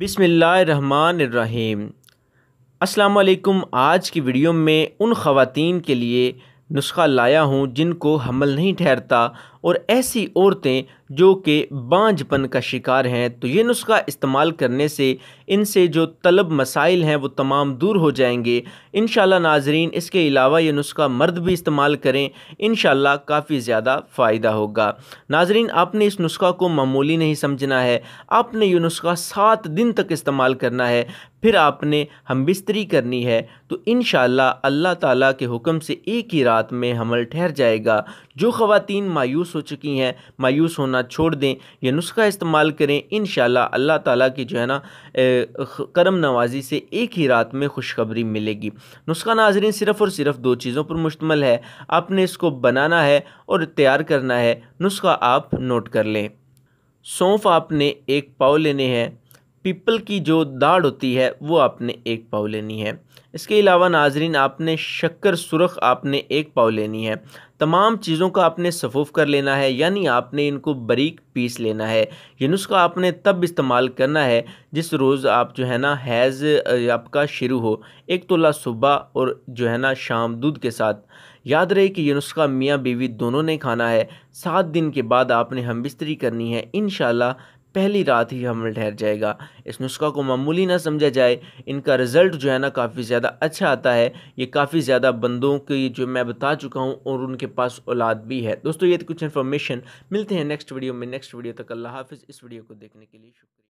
बिसमीम् अल्लाम आज की वीडियो में उन ख़वातीन के लिए नुस्खा लाया हूँ जिनको हमल नहीं ठहरता और ऐसी औरतें जो कि बांझपन का शिकार हैं तो ये नुस्खा इस्तेमाल करने से इनसे जो तलब मसाइल हैं वो तमाम दूर हो जाएंगे इन नाजरीन इसके अलावा ये नुस्खा मर्द भी इस्तेमाल करें इन काफ़ी ज़्यादा फ़ायदा होगा नाजरीन आपने इस नुस्खा को मामूली नहीं समझना है आपने ये नुस्खा सात दिन तक इस्तेमाल करना है फिर आपने हम बिस्तरी करनी है तो इन अल्लाह ताला के हुक्म से एक ही रात में हमल ठहर जाएगा जो ख़वातीन मायूस मायूस हो चुकी हैं मायूस होना छोड़ दें यह नुस्खा इस्तेमाल करें इन अल्लाह ताला की जो है ना करम नवाजी से एक ही रात में खुशखबरी मिलेगी नुस्खा नाजरीन सिर्फ़ और सिर्फ दो चीज़ों पर मुश्तमल है आपने इसको बनाना है और तैयार करना है नुस्खा आप नोट कर लें सौंफ आपने एक पाव लेने हैं पीपल की जो दाढ़ होती है वो आपने एक पाव लेनी है इसके अलावा नाजरीन आपने शक्कर सुरख आपने एक पाव लेनी है तमाम चीज़ों का आपने सफ़ूफ़ कर लेना है यानी आपने इनको बरीक पीस लेना है ये नुस्खा आपने तब इस्तेमाल करना है जिस रोज़ आप जो है ना हैज़ आपका शुरू हो एक तोला सुबह और जो है ना शाम दूध के साथ याद रहे कि यह नुस्खा मियाँ बीवी दोनों ने खाना है सात दिन के बाद आपने हम बिस्तरी करनी है इन पहली रात ही हमल ठहर जाएगा इस नुस्खा को मामूली ना समझा जाए इनका रिज़ल्ट जो है ना काफ़ी ज़्यादा अच्छा आता है ये काफ़ी ज़्यादा बंदों की जो मैं बता चुका हूँ और उनके पास औलाद भी है दोस्तों ये कुछ इन्फॉर्मेशन मिलते हैं नेक्स्ट वीडियो में नेक्स्ट वीडियो तक अल्लाह हाफिज़ इस वीडियो को देखने के लिए शुक्रिया